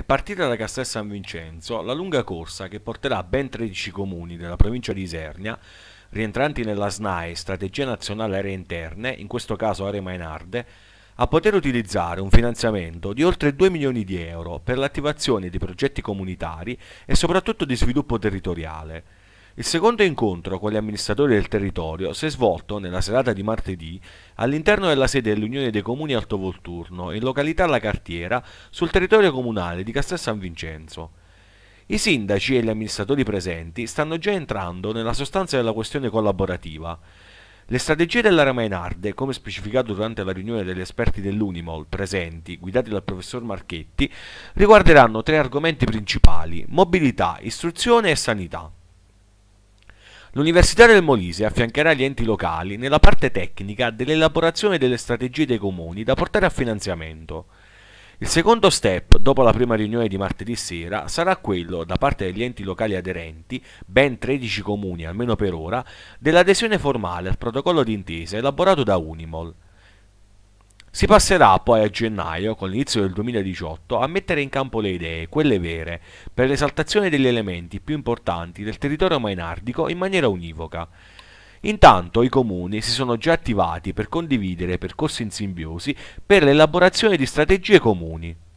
È partita da Castel San Vincenzo la lunga corsa che porterà ben 13 comuni della provincia di Isernia, rientranti nella SNAE, Strategia Nazionale Aree Interne, in questo caso Aree Mainarde, a poter utilizzare un finanziamento di oltre 2 milioni di euro per l'attivazione di progetti comunitari e soprattutto di sviluppo territoriale il secondo incontro con gli amministratori del territorio si è svolto nella serata di martedì all'interno della sede dell'Unione dei Comuni Alto Volturno in località La Cartiera sul territorio comunale di Castel San Vincenzo. I sindaci e gli amministratori presenti stanno già entrando nella sostanza della questione collaborativa. Le strategie dell'area Mainarde, come specificato durante la riunione degli esperti dell'Unimol presenti, guidati dal professor Marchetti, riguarderanno tre argomenti principali, mobilità, istruzione e sanità. L'Università del Molise affiancherà gli enti locali nella parte tecnica dell'elaborazione delle strategie dei comuni da portare a finanziamento. Il secondo step, dopo la prima riunione di martedì sera, sarà quello, da parte degli enti locali aderenti, ben 13 comuni almeno per ora, dell'adesione formale al protocollo d'intesa elaborato da Unimol. Si passerà poi a gennaio, con l'inizio del 2018, a mettere in campo le idee, quelle vere, per l'esaltazione degli elementi più importanti del territorio mainardico in maniera univoca. Intanto i comuni si sono già attivati per condividere percorsi in simbiosi per l'elaborazione di strategie comuni.